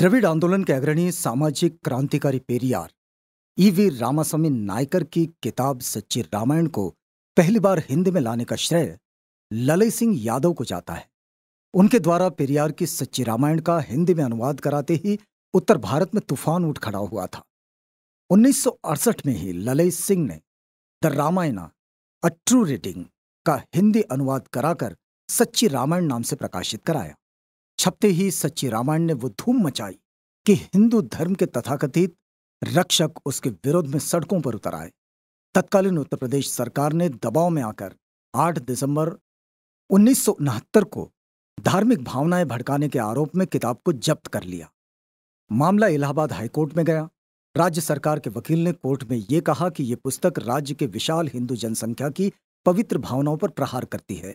द्रविड़ आंदोलन के अग्रणी सामाजिक क्रांतिकारी पेरियार ईवी रामास्वामी नायकर की किताब सच्ची रामायण को पहली बार हिंदी में लाने का श्रेय ललय सिंह यादव को जाता है उनके द्वारा पेरियार की सच्ची रामायण का हिंदी में अनुवाद कराते ही उत्तर भारत में तूफान उठ खड़ा हुआ था 1968 में ही ललय सिंह ने the Ramayana a true reading का हिंदी अनुवाद कराकर सच्ची रामायण नाम से प्रकाशित कराया छपते ही सच्ची रामायण ने वो धूम मचाई कि हिंदू धर्म के तथाकथित रक्षक उसके विरोध में सड़कों पर उतर आए तत्कालीन उत्तर प्रदेश सरकार ने दबाव में आकर 8 दिसंबर उन्नीस को धार्मिक भावनाएं भड़काने के आरोप में किताब को जब्त कर लिया मामला इलाहाबाद हाईकोर्ट में गया राज्य सरकार के वकील ने कोर्ट में यह कहा कि यह पुस्तक राज्य के विशाल हिंदू जनसंख्या की पवित्र भावनाओं पर प्रहार करती है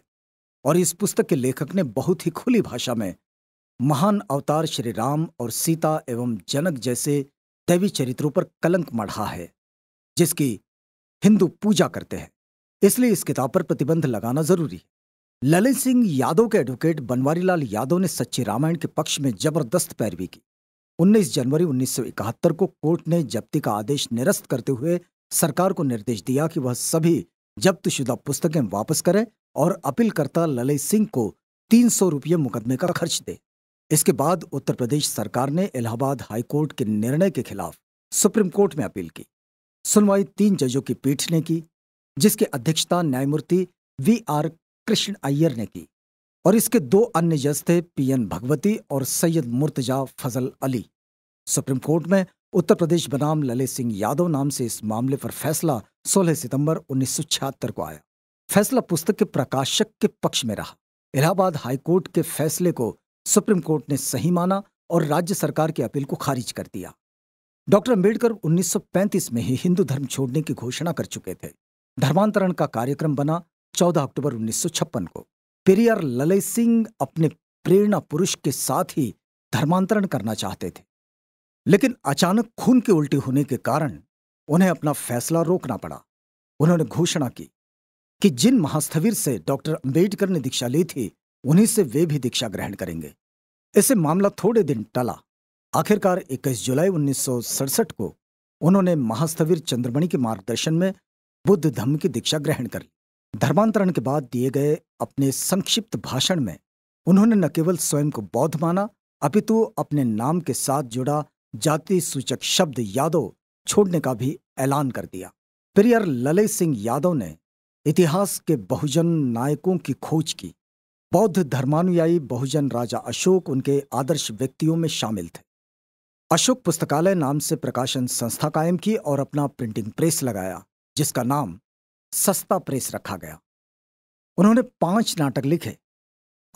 और इस पुस्तक के लेखक ने बहुत ही खुली भाषा में महान अवतार श्री राम और सीता एवं जनक जैसे दैवी चरित्रों पर कलंक मढ़ा है जिसकी हिंदू पूजा करते हैं इसलिए इस किताब पर प्रतिबंध लगाना जरूरी है ललित सिंह यादव के एडवोकेट बनवारीलाल यादव ने सच्ची रामायण के पक्ष में जबरदस्त पैरवी की 19 जनवरी 1971 को कोर्ट ने जब्ती का आदेश निरस्त करते हुए सरकार को निर्देश दिया कि वह सभी जब्तशुदा पुस्तकें वापस करे और अपीलकर्ता ललित सिंह को तीन सौ रुपये मुकदमे का खर्च दे इसके बाद उत्तर प्रदेश सरकार ने इलाहाबाद हाईकोर्ट के निर्णय के खिलाफ सुप्रीम कोर्ट में अपील की सुनवाई तीन जजों की पीठ ने की जिसकी अध्यक्षता न्यायमूर्ति वी आर कृष्ण अय्यर ने की और इसके दो अन्य जज थे पी एन भगवती और सैयद मुर्तजा फजल अली सुप्रीम कोर्ट में उत्तर प्रदेश बनाम ललित सिंह यादव नाम से इस मामले पर फैसला 16 सितंबर उन्नीस को आया फैसला पुस्तक के प्रकाशक के पक्ष में रहा इलाहाबाद हाईकोर्ट के फैसले को सुप्रीम कोर्ट ने सही माना और राज्य सरकार के अपील को खारिज कर दिया डॉक्टर अंबेडकर 1935 में ही हिंदू धर्म छोड़ने की घोषणा कर चुके थे धर्मांतरण का कार्यक्रम बना 14 अक्टूबर 1956 को पेरियार ललय सिंह अपने प्रेरणा पुरुष के साथ ही धर्मांतरण करना चाहते थे लेकिन अचानक खून के उल्टी होने के कारण उन्हें अपना फैसला रोकना पड़ा उन्होंने घोषणा की कि जिन महास्थवीर से डॉक्टर अंबेडकर ने दीक्षा ली थी उन्हीं से वे भी दीक्षा ग्रहण करेंगे इसे मामला थोड़े दिन टला आखिरकार 21 जुलाई उन्नीस को उन्होंने महास्थवीर चंद्रमणि के मार्गदर्शन में बुद्ध धर्म की दीक्षा ग्रहण कर ली धर्मांतरण के बाद दिए गए अपने संक्षिप्त भाषण में उन्होंने न केवल स्वयं को बौद्ध माना अपितु अपने नाम के साथ जुड़ा जाति सूचक शब्द यादव छोड़ने का भी ऐलान कर दिया प्रियर ललित सिंह यादव ने इतिहास के बहुजन नायकों की खोज की बौद्ध धर्मानुयायी बहुजन राजा अशोक उनके आदर्श व्यक्तियों में शामिल थे अशोक पुस्तकालय नाम से प्रकाशन संस्था कायम की और अपना प्रिंटिंग प्रेस लगाया जिसका नाम सस्ता प्रेस रखा गया उन्होंने पांच नाटक लिखे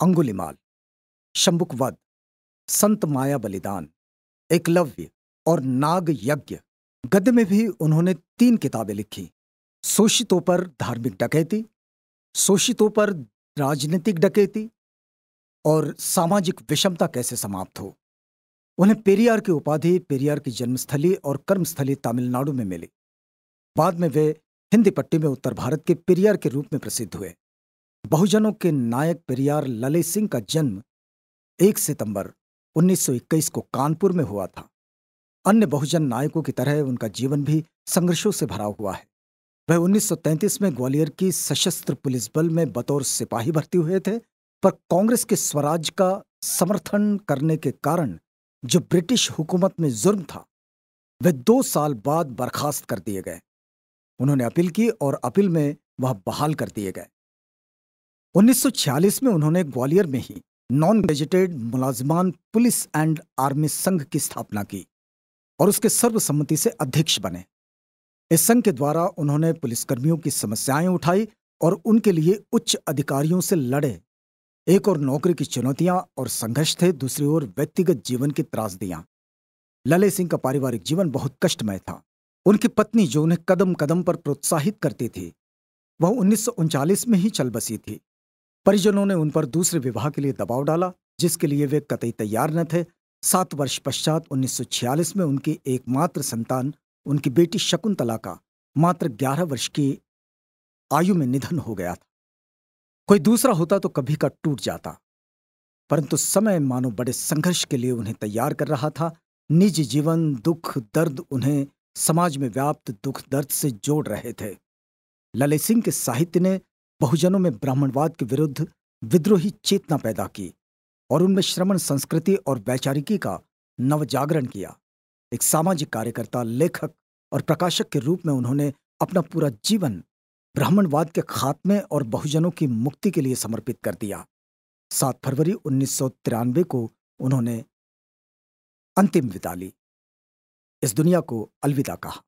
अंगुलिमाल शंबुकवध संत माया बलिदान एकलव्य और नाग यज्ञ गद्य में भी उन्होंने तीन किताबें लिखी शोषितों पर धार्मिक डकैती शोषितों पर राजनीतिक डकैती और सामाजिक विषमता कैसे समाप्त हो उन्हें पेरियार की उपाधि पेरियार की जन्मस्थली और कर्मस्थली तमिलनाडु में मिली बाद में वे हिंदी पट्टी में उत्तर भारत के पेरियार के रूप में प्रसिद्ध हुए बहुजनों के नायक पेरियार ललित सिंह का जन्म 1 सितंबर 1921 को कानपुर में हुआ था अन्य बहुजन नायकों की तरह उनका जीवन भी संघर्षों से भरा हुआ है वह 1933 में ग्वालियर की सशस्त्र पुलिस बल में बतौर सिपाही भर्ती हुए थे पर कांग्रेस के स्वराज का समर्थन करने के कारण जो ब्रिटिश हुकूमत में जुर्म था वे दो साल बाद बर्खास्त कर दिए गए उन्होंने अपील की और अपील में वह बहाल कर दिए गए 1946 में उन्होंने ग्वालियर में ही नॉन गेजेटेड मुलाजमान पुलिस एंड आर्मी संघ की स्थापना की और उसके सर्वसम्मति से अध्यक्ष बने इस संघ के द्वारा उन्होंने पुलिसकर्मियों की समस्याएं उठाई और उनके लिए उच्च अधिकारियों से लड़े एक और नौकरी की चुनौतियां और संघर्ष थे दूसरी ओर व्यक्तिगत जीवन की त्रासदियां लले सिंह का पारिवारिक जीवन बहुत कष्टमय था उनकी पत्नी जो उन्हें कदम कदम पर प्रोत्साहित करती थी वह उन्नीस में ही चल बसी थी परिजनों ने उन पर दूसरे विवाह के लिए दबाव डाला जिसके लिए वे कतई तैयार न थे सात वर्ष पश्चात 1946 में उनकी एकमात्र संतान उनकी बेटी शकुंतला का मात्र ग्यारह वर्ष की आयु में निधन हो गया था कोई दूसरा होता तो कभी का टूट जाता परंतु समय मानो बड़े संघर्ष के लिए उन्हें तैयार कर रहा था निजी जीवन दुख दर्द उन्हें समाज में व्याप्त दुख दर्द से जोड़ रहे थे ललित सिंह के साहित्य ने बहुजनों में ब्राह्मणवाद के विरुद्ध विद्रोही चेतना पैदा की और उनमें श्रमण संस्कृति और वैचारिकी का नवजागरण किया एक सामाजिक कार्यकर्ता लेखक और प्रकाशक के रूप में उन्होंने अपना पूरा जीवन ब्राह्मणवाद के खात्मे और बहुजनों की मुक्ति के लिए समर्पित कर दिया सात फरवरी उन्नीस को उन्होंने अंतिम विदा ली इस दुनिया को अलविदा कहा